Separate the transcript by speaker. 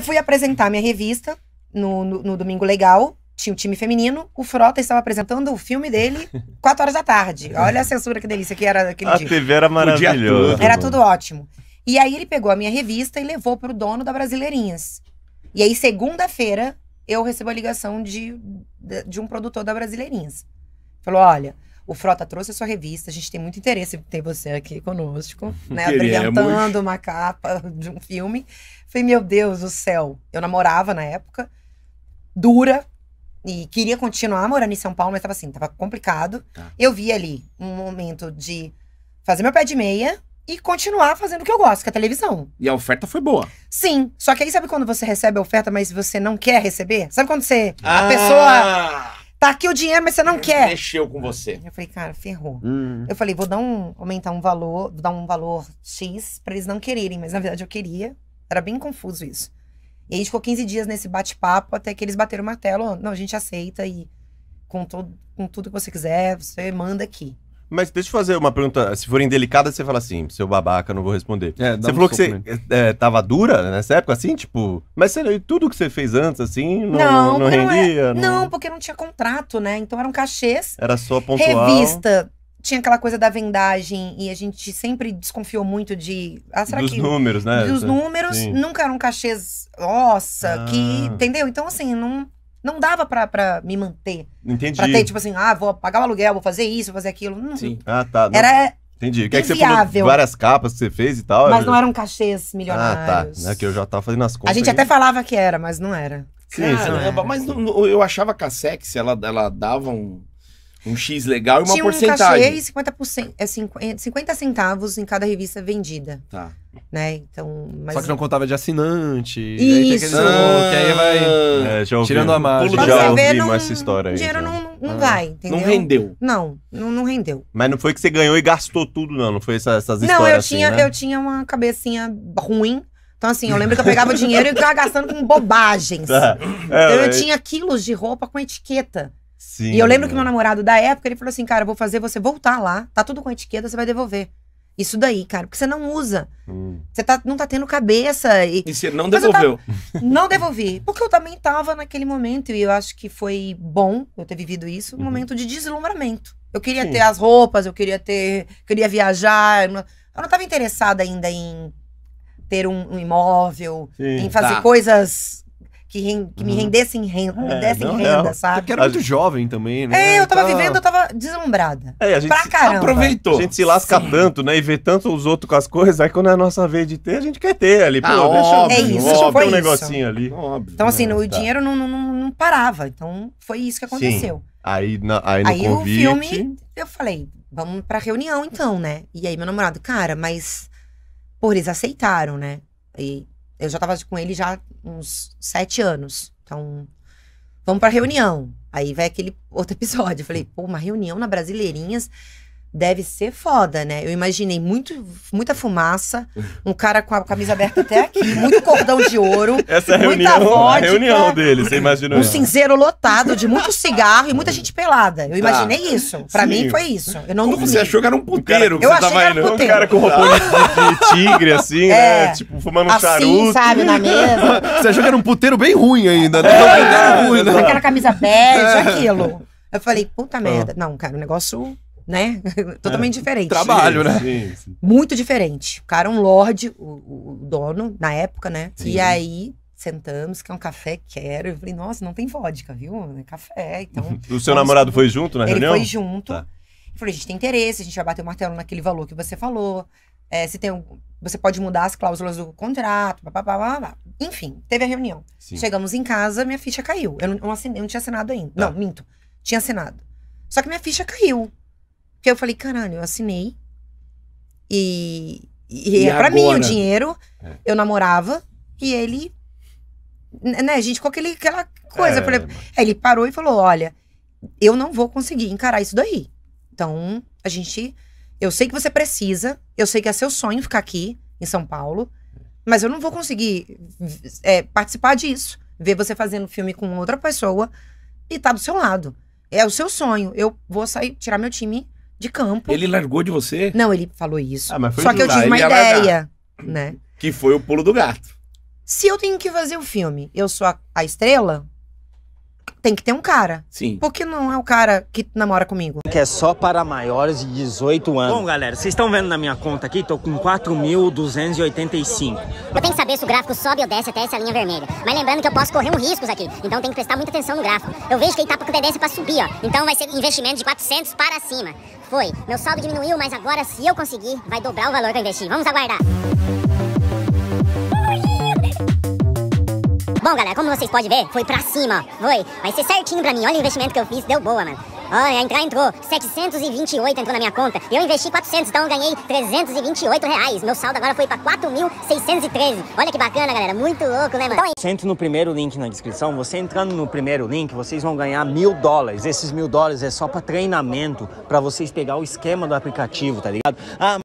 Speaker 1: Eu fui apresentar minha revista no, no, no Domingo Legal, tinha o um time feminino, o Frota estava apresentando o filme dele 4 horas da tarde. Olha a censura que delícia que era aquele a dia. A TV era maravilhosa. Era tudo ótimo. E aí ele pegou a minha revista e levou para o dono da Brasileirinhas. E aí, segunda-feira, eu recebo a ligação de, de um produtor da Brasileirinhas. Falou: olha, o Frota trouxe a sua revista. A gente tem muito interesse em ter você aqui conosco, né? Abrilhantando uma capa de um filme. Falei, meu Deus do céu. Eu namorava na época, dura, e queria continuar morando em São Paulo, mas estava assim, estava complicado. Tá. Eu vi ali um momento de fazer meu pé de meia e continuar fazendo o que eu gosto, que é a televisão. E a oferta foi boa. Sim. Só que aí sabe quando você recebe a oferta, mas você não quer receber? Sabe quando você. Ah. A pessoa Tá aqui o dinheiro, mas você não é, quer. Mexeu com você. Eu falei, cara, ferrou. Hum. Eu falei, vou dar um, aumentar um valor, vou dar um valor X pra eles não quererem, mas na verdade eu queria. Era bem confuso isso. E a gente ficou 15 dias nesse bate-papo até que eles bateram o martelo. Não, a gente aceita e com, todo, com tudo que você quiser, você manda aqui. Mas deixa eu fazer uma pergunta. Se for indelicada, você fala assim, seu babaca, não vou responder. É, você um falou que você é, tava dura nessa época, assim, tipo. Mas tudo que você fez antes, assim, não, não, não é- rendia? Não, não, porque não tinha contrato, né? Então eram cachês. Era só pontual. Revista tinha aquela coisa da vendagem e a gente sempre desconfiou muito de. Ah, será dos que, números, né? Dos números, Sim. nunca eram cachês, nossa, ah. que. Entendeu? Então, assim, não. Não dava pra, pra me manter. Entendi. Pra ter, tipo assim, ah, vou pagar o aluguel, vou fazer isso, vou fazer aquilo. Não. Sim. Ah, tá. Não. Era. Entendi. O que é que você falou? Várias capas que você fez e tal. Mas eu... É? não eram cachês milionários. Ah, tá. É que eu já tava fazendo as contas. A gente aí. até falava que era, mas não era. Sim, mas não, eu achava que a sexy, ela, ela dava um, um X legal e uma Tinha um porcentagem. Um cachê e 50%, 50 é é centavos em cada revista vendida. Tá. Né? Então, mas... Só que não contava de assinante. Isso. Aí ah, que aí vai ah, é, já ouvi, tirando a margem. já ouvi não, essa história aí. O dinheiro já. não, não ah. vai, entendeu? Não rendeu. Não, não, não, rendeu. Mas não foi que você ganhou e gastou tudo, não. Não foi essa, essas histórias Não, eu assim, tinha, assim, né? eu tinha uma cabecinha ruim. Então, assim, eu lembro que eu pegava o dinheiro e ficava gastando com bobagens. É, então, eu é... tinha quilos de roupa com etiqueta.
Speaker 2: Sim. E eu lembro que meu
Speaker 1: namorado da época, ele falou assim, cara, vou fazer você voltar lá, tá tudo com etiqueta, você vai devolver. Isso daí, cara, porque você não usa. Hum. Você tá, não tá tendo cabeça. E, e você não devolveu. Tava... não devolvi. Porque eu também tava naquele momento, e eu acho que foi bom eu ter vivido isso, um uhum. momento de deslumbramento. Eu queria Sim. ter as roupas, eu queria ter. queria viajar. Eu não, eu não tava interessada ainda em ter um, um imóvel, Sim, em fazer tá. coisas que, rend, que me uhum. rendessem renda, é, não, renda, é, sabe? Porque era muito jovem também, né? É, eu tava tá... vivendo, eu tava deslumbrada. É, a gente pra caramba. aproveitou. A gente se lasca Sim. tanto, né? E vê tanto os outros com as coisas, aí quando é a nossa vez de ter, a gente quer ter ali. Pô, ah, deixa, óbvio, é isso, óbvio, foi um isso. negocinho ali. Óbvio, então, assim, né? o tá. dinheiro não, não, não, parava. Então, foi isso que aconteceu. Sim. Aí, na, aí, aí convite... o filme, eu falei, vamos pra reunião então, né? E aí meu namorado, cara, mas... Pô, eles aceitaram, né? E eu já tava com ele já uns sete anos. Então, vamos pra reunião. Aí vai aquele outro episódio. Eu falei, pô, uma reunião na Brasileirinhas deve ser foda, né? Eu imaginei muito, muita fumaça, um cara com a camisa aberta até aqui, muito cordão de ouro. Essa é a reunião, vodka, a reunião dele, você imaginou? Um cinzeiro lotado de muito cigarro e muita gente pelada. Eu tá. imaginei tá. isso. Pra Sim. mim foi isso. Eu não Você achou que era um puteiro? eu achei tá que era um puteiro. cara com roupa de, tigre, assim, né? é, né? Tipo, fumando assim, charuto. sabe, na mesa. Você achou que era um puteiro bem ruim ainda, né? É, é, ruim, né? Aquela camisa bege, é. aquilo. Eu falei, puta ah. merda. Não, cara, o negócio né? Totalmente é, diferente. Trabalho, né? Sim, sim. Muito diferente. O cara é um lorde, o, o dono, na época, né? Sim. E aí sentamos, quer é um café? Quero. Eu falei, nossa, não tem vodka, viu? É café, então... o seu namorado foi junto na ele reunião? Ele foi junto. Tá. falei, a gente tem interesse, a gente vai bater o martelo naquele valor que você falou. É, se tem um, você pode mudar as cláusulas do contrato, blá, blá, blá, blá. enfim, teve a reunião. Sim. Chegamos em casa, minha ficha caiu. Eu não, eu não, assinei, eu não tinha assinado ainda. Tá. Não, minto. Tinha assinado. Só que minha ficha caiu. Porque eu falei, caralho, eu assinei. E, e, e é para pra mim o dinheiro. É. Eu namorava e ele. Né, gente, com aquele, aquela coisa. É, falei, ele parou e falou: olha, eu não vou conseguir encarar isso daí. Então, a gente. Eu sei que você precisa, eu sei que é seu sonho ficar aqui, em São Paulo, mas eu não vou conseguir é, participar disso. Ver você fazendo filme com outra pessoa e tá do seu lado. É o seu sonho. Eu vou sair, tirar meu time de campo. Ele largou de você? Não, ele falou isso. Ah, mas foi Só que eu tive uma ideia, né? Que foi o pulo do gato. Se eu tenho que fazer o filme, eu sou a, a estrela, tem que ter um cara. Sim. Porque não é o cara que namora comigo. Que é só para maiores de 18 anos. Bom, galera, vocês estão vendo na minha conta aqui, tô com 4.285. Eu tenho que saber se o gráfico sobe ou desce até essa linha vermelha. Mas lembrando que eu posso correr um riscos aqui, então tem que prestar muita atenção no gráfico. Eu vejo que ele tá com tendência para é subir, ó. Então vai ser investimento de 400 para cima. Foi. Meu saldo diminuiu, mas agora se eu conseguir, vai dobrar o valor que eu investi. Vamos aguardar. Bom, galera, como vocês podem ver, foi pra cima, foi. Vai ser certinho pra mim. Olha o investimento que eu fiz, deu boa, mano. Olha, entrar entrou. 728 entrou na minha conta. Eu investi 400, então eu ganhei 328 reais. Meu saldo agora foi pra 4.613. Olha que bacana, galera. Muito louco, né, mano? Então, você entra no primeiro link na descrição. Você entrando no primeiro link, vocês vão ganhar mil dólares. Esses mil dólares é só pra treinamento, pra vocês pegar o esquema do aplicativo, tá ligado? Ah,